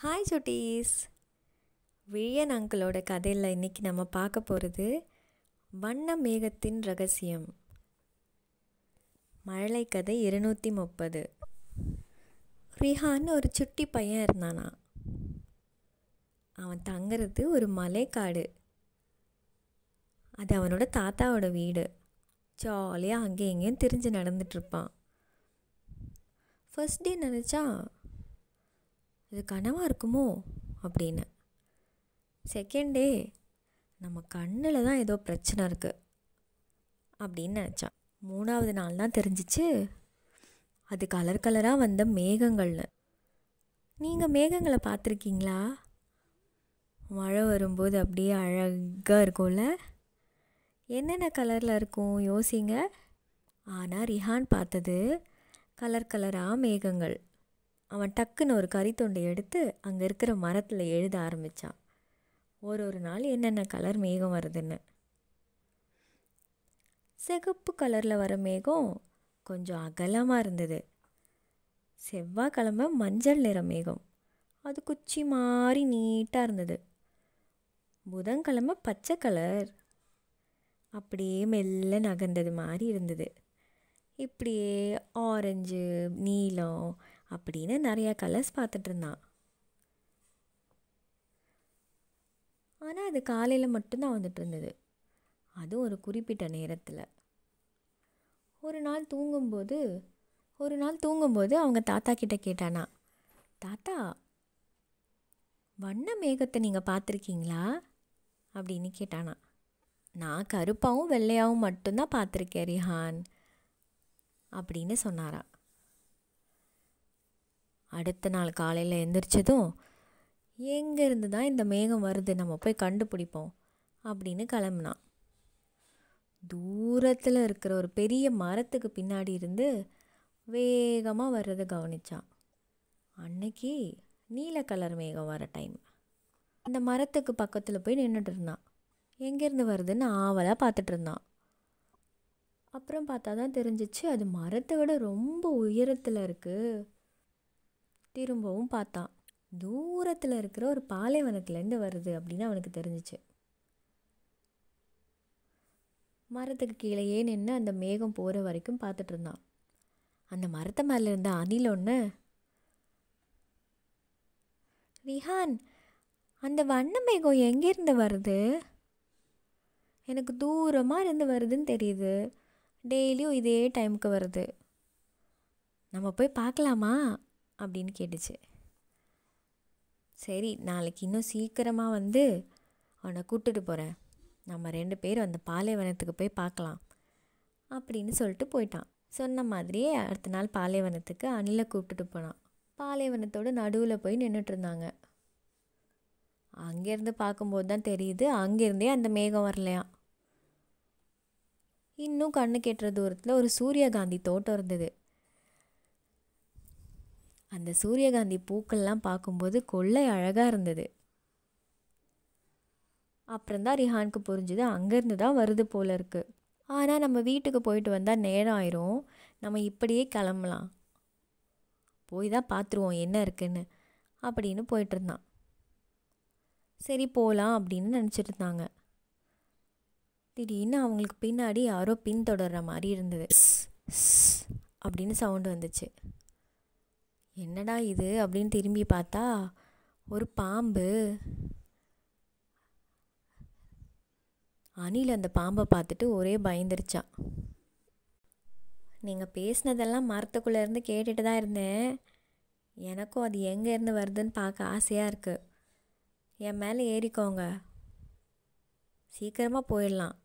hi சுட்டீஸ் விழியன் அங்கிளோட கதையில் இன்றைக்கி நம்ம பார்க்க போகிறது வண்ண மேகத்தின் ரகசியம் மழலை கதை இருநூற்றி முப்பது ரிஹான்னு ஒரு சுட்டி பையன் இருந்தானா அவன் தங்கிறது ஒரு மலைக்காடு அது அவனோட தாத்தாவோட வீடு ஜாலியாக அங்கேயும் இங்கேயும் திரிஞ்சு நடந்துட்டுருப்பான் ஃபஸ்ட் டே நினச்சா இது கனவாக இருக்குமோ அப்படின்னு செகண்ட் டே நம்ம கண்ணில் தான் ஏதோ பிரச்சனை இருக்குது அப்படின்னு நினச்சான் மூணாவது நாள் தான் தெரிஞ்சிச்சு அது கலர் கலராக வந்த மேகங்கள்னு நீங்கள் மேகங்களை பார்த்துருக்கீங்களா மழை வரும்போது அப்படியே அழகாக இருக்கும்ல என்னென்ன கலரில் இருக்கும் யோசிங்க ஆனால் ரிஹான் பார்த்தது கலர் கலராக மேகங்கள் அவன் டக்குன்னு ஒரு கறித்தொண்டை எடுத்து அங்கே இருக்கிற மரத்தில் எழுத ஆரம்பித்தான் ஒரு ஒரு நாள் என்னென்ன கலர் மேகம் வருதுன்னு சிகப்பு கலரில் வர மேகம் கொஞ்சம் அகலமாக இருந்தது செவ்வாய்க்கிழமை மஞ்சள் நிற மேகம் அது குச்சி மாதிரி நீட்டாக இருந்தது புதன்கிழமை பச்சை கலர் அப்படியே மெல்ல நகர்ந்தது மாதிரி இருந்தது இப்படியே ஆரஞ்சு நீலம் அப்படின்னு நிறையா கலர்ஸ் பார்த்துட்டு இருந்தான் ஆனால் அது காலையில் மட்டும்தான் வந்துட்டு இருந்தது அதுவும் ஒரு குறிப்பிட்ட நேரத்தில் ஒரு நாள் தூங்கும்போது ஒரு நாள் தூங்கும்போது அவங்க தாத்தா கிட்ட கேட்டானா தாத்தா வண்ண மேகத்தை நீங்கள் பார்த்துருக்கீங்களா அப்படின்னு கேட்டானா நான் கருப்பாகவும் வெள்ளையாகவும் மட்டும்தான் பார்த்துருக்கேன் ரிஹான் அப்படின்னு சொன்னாரான் அடுத்த நாள் காலையில் எந்திரிச்சதும் எங்கேருந்து தான் இந்த மேகம் வருது நம்ம போய் கண்டுபிடிப்போம் அப்படின்னு கிளம்புனான் தூரத்தில் இருக்கிற ஒரு பெரிய மரத்துக்கு பின்னாடி இருந்து வேகமாக வர்றதை கவனித்தான் அன்னைக்கு நீல கலர் மேகம் வர டைம் அந்த மரத்துக்கு பக்கத்தில் போய் நின்றுட்டு இருந்தான் எங்கேருந்து வருதுன்னு ஆவலாக பார்த்துட்டு இருந்தான் அப்புறம் பார்த்தா தான் தெரிஞ்சிச்சு அது மரத்தை விட ரொம்ப உயரத்தில் இருக்குது திரும்பவும் பார்த்தான் தூரத்தில் இருக்கிற ஒரு பாலைவனத்துலேருந்து வருது அப்படின்னு அவனுக்கு தெரிஞ்சிச்சு மரத்துக்கு கீழேயே நின்று அந்த மேகம் போகிற வரைக்கும் பார்த்துட்டு இருந்தான் அந்த மரத்தை மேலே இருந்த அணில் ஒன்று ரிஹான் அந்த வண்ண மேகம் எங்கேருந்து வருது எனக்கு தூரமாக இருந்து வருதுன்னு தெரியுது டெய்லியும் இதே டைமுக்கு வருது நம்ம போய் பார்க்கலாமா அப்படின்னு கேட்டுச்சு சரி நாளைக்கு இன்னும் சீக்கிரமாக வந்து அவனை கூப்பிட்டுட்டு போகிறேன் நம்ம ரெண்டு பேரும் அந்த பாலைவனத்துக்கு போய் பார்க்கலாம் அப்படின்னு சொல்லிட்டு போயிட்டான் சொன்ன மாதிரியே அடுத்த நாள் பாலைவனத்துக்கு அணிலை கூப்பிட்டுட்டு போனான் பாலைவனத்தோடு நடுவில் போய் நின்றுட்டுருந்தாங்க அங்கேருந்து பார்க்கும்போது தான் தெரியுது அங்கேருந்தே அந்த மேகம் வரலையா இன்னும் கண்ணு கெட்டுற தூரத்தில் ஒரு சூரியகாந்தி தோட்டம் இருந்தது அந்த சூரியகாந்தி பூக்கள்லாம் பார்க்கும்போது கொள்ளை அழகாக இருந்தது அப்புறம்தான் ரிஹானுக்கு புரிஞ்சுது அங்கேருந்து தான் வருது போல இருக்குது ஆனால் நம்ம வீட்டுக்கு போயிட்டு வந்தால் நேரம் ஆயிரும் நம்ம இப்படியே கிளம்பலாம் போய் தான் பார்த்துருவோம் என்ன இருக்குன்னு அப்படின்னு போயிட்டுருந்தான் சரி போகலாம் அப்படின்னு நினச்சிட்டு இருந்தாங்க திடீர்னு அவங்களுக்கு பின்னாடி யாரோ பின்தொடர்ற மாதிரி இருந்தது அப்படின்னு சவுண்டு வந்துச்சு என்னடா இது அப்படின்னு திரும்பி பார்த்தா ஒரு பாம்பு அணில் அந்த பாம்பை பார்த்துட்டு ஒரே பயந்துருச்சான் நீங்கள் பேசினதெல்லாம் மரத்துக்குள்ளேருந்து கேட்டுட்டு தான் இருந்தேன் எனக்கும் அது எங்கேருந்து வருதுன்னு பார்க்க ஆசையாக இருக்குது என் மேலே ஏறிக்கோங்க சீக்கிரமாக போயிடலாம்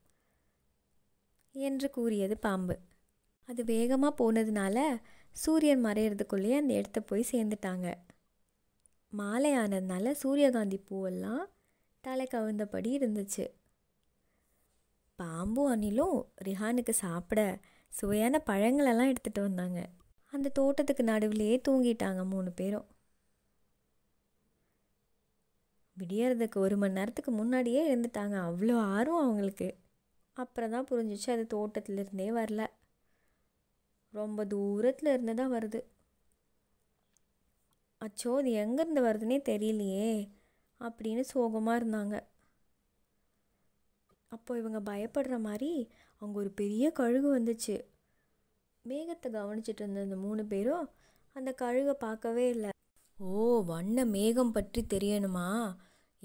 என்று கூறியது பாம்பு அது வேகமாக போனதுனால சூரியன் மறையிறதுக்குள்ளேயே அந்த இடத்த போய் சேர்ந்துட்டாங்க மாலை ஆனதுனால சூரியகாந்தி பூவெல்லாம் தலை கவிழ்ந்தபடி இருந்துச்சு பாம்பும் அணிலும் ரிஹானுக்கு சாப்பிட சுவையான பழங்களெல்லாம் எடுத்துகிட்டு வந்தாங்க அந்த தோட்டத்துக்கு நடுவிலேயே தூங்கிட்டாங்க மூணு பேரும் விடியறதுக்கு ஒரு மணி நேரத்துக்கு முன்னாடியே இருந்துட்டாங்க அவ்வளோ ஆர்வம் அவங்களுக்கு அப்புறம் தான் புரிஞ்சிச்சு அது தோட்டத்துலேருந்தே வரல ரொம்ப தூரத்தில் இருந்து தான் வருது அச்சோ அது எங்கேருந்து வருதுன்னே தெரியலையே அப்படின்னு சோகமாக இருந்தாங்க அப்போ இவங்க பயப்படுற மாதிரி அவங்க ஒரு பெரிய கழுகு வந்துச்சு மேகத்தை கவனிச்சிட்டு இருந்த அந்த மூணு பேரும் அந்த கழுகை பார்க்கவே இல்லை ஓ வண்ண மேகம் பற்றி தெரியணுமா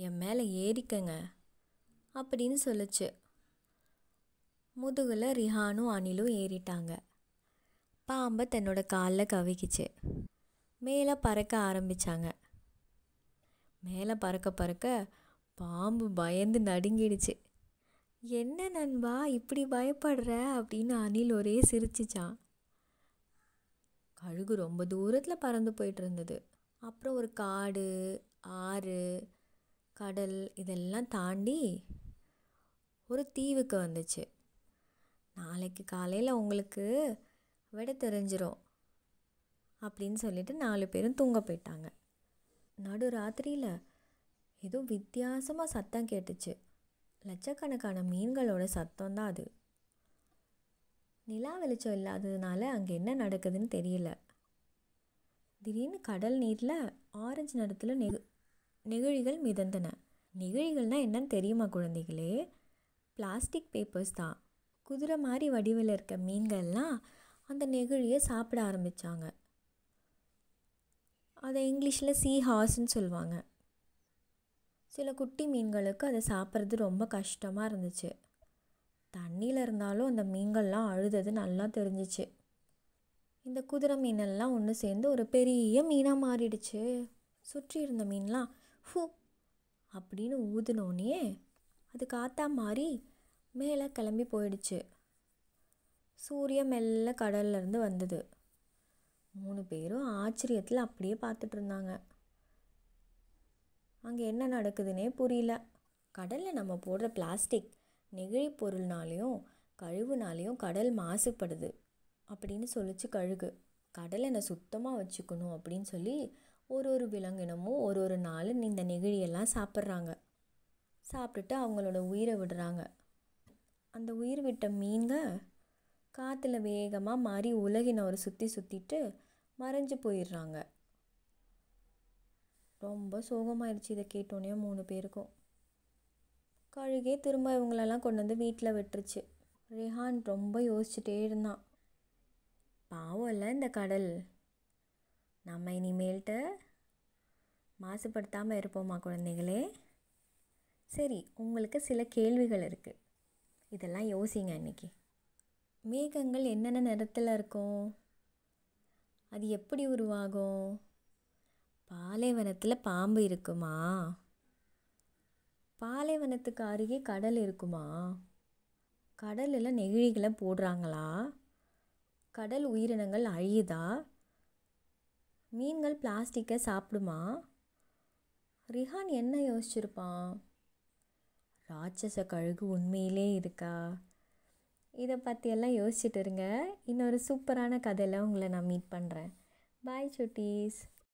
என் மேலே ஏறிக்கங்க அப்படின்னு சொல்லுச்சு முதுகில் ரிஹானும் அனிலும் ஏறிட்டாங்க பாம்பை தன்னோட காலில் கவிக்குச்சு மேலே பறக்க ஆரம்பித்தாங்க மேலே பறக்க பறக்க பாம்பு பயந்து நடுங்கிடுச்சு என்ன நண்பா இப்படி பயப்படுற அப்படின்னு அணில் ஒரே சிரிச்சிச்சான் கழுகு ரொம்ப தூரத்தில் பறந்து போயிட்டு இருந்தது அப்புறம் ஒரு காடு ஆறு கடல் இதெல்லாம் தாண்டி ஒரு தீவுக்கு வந்துச்சு நாளைக்கு காலையில் உங்களுக்கு விட தெரிஞ்சிரும் அப்படின்னு சொல்லிட்டு நாலு பேரும் தூங்க போயிட்டாங்க நடு ராத்திரியில் ஏதோ வித்தியாசமாக சத்தம் கேட்டுச்சு லட்சக்கணக்கான மீன்களோட சத்தம் தான் அது நிலா வெளிச்சம் இல்லாததுனால அங்கே என்ன நடக்குதுன்னு தெரியல திடீர்னு கடல் நீரில் ஆரஞ்சு நிறத்தில் நெகு நெகிழிகள் மிதந்தன நெகிழிகள்னால் என்னன்னு தெரியுமா குழந்தைகளே பிளாஸ்டிக் பேப்பர்ஸ் தான் குதிரை மாதிரி வடிவில் இருக்க மீன்கள்லாம் அந்த நெகிழியை சாப்பிட ஆரம்பித்தாங்க அதை இங்கிலீஷில் சி ஹார்ஸ்ன்னு சொல்லுவாங்க சில குட்டி மீன்களுக்கு அதை சாப்பிட்றது ரொம்ப கஷ்டமாக இருந்துச்சு தண்ணியில் இருந்தாலும் அந்த மீன்கள்லாம் அழுதது நல்லா தெரிஞ்சிச்சு இந்த குதிரை மீனெல்லாம் ஒன்று சேர்ந்து ஒரு பெரிய மீனாக மாறிடுச்சு சுற்றி இருந்த மீன்லாம் ஹூ அப்படின்னு ஊதுனோன்னே அது காத்தா மாறி மேலே கிளம்பி போயிடுச்சு சூரிய மெல்ல கடல்லேருந்து வந்தது மூணு பேரும் ஆச்சரியத்தில் அப்படியே பார்த்துட்டு இருந்தாங்க அங்கே என்ன நடக்குதுன்னே புரியல கடலில் நம்ம போடுற பிளாஸ்டிக் நெகிழி பொருள்னாலேயும் கழுவுனாலையும் கடல் மாசுபடுது அப்படின்னு சொல்லிச்சு கழுகு கடலை நான் சுத்தமாக வச்சுக்கணும் அப்படின்னு சொல்லி ஒரு ஒரு விலங்கினமும் ஒரு ஒரு நாள் இந்த நெகிழியெல்லாம் சாப்பிட்றாங்க சாப்பிட்டுட்டு அவங்களோட உயிரை விடுறாங்க அந்த உயிர் விட்ட மீன்கள் காற்றுல வேகமாக மாறி உலகினை ஒரு சுற்றி சுற்றிட்டு மறைஞ்சு போயிடுறாங்க ரொம்ப சோகமாயிடுச்சு இதை கேட்டோன்னே மூணு பேருக்கும் கழுகே திரும்ப இவங்களெல்லாம் கொண்டு வந்து வீட்டில் விட்டுருச்சு ரிஹான் ரொம்ப யோசிச்சுட்டே இருந்தான் பாவம்ல இந்த கடல் நம்ம இனிமேல்ட்ட மாசுபடுத்தாமல் இருப்போமா குழந்தைகளே சரி உங்களுக்கு சில கேள்விகள் இருக்குது இதெல்லாம் யோசிங்க இன்றைக்கி மேகங்கள் என்னென்ன நிறத்தில் இருக்கும் அது எப்படி உருவாகும் பாலைவனத்தில் பாம்பு இருக்குமா பாலைவனத்துக்கு அருகே கடல் இருக்குமா கடலில் நெகிழிகளை போடுறாங்களா கடல் உயிரினங்கள் அழியுதா மீன்கள் பிளாஸ்டிக்கை சாப்பிடுமா ரிஹான் என்ன யோசிச்சிருப்பான் ராட்சச கழுகு உண்மையிலே இருக்கா இதை பற்றியெல்லாம் யோசிச்சுட்டு இருங்க இன்னொரு சூப்பரான கதையில் உங்களை நான் மீட் பண்ணுறேன் பாய் சுட்டீஸ்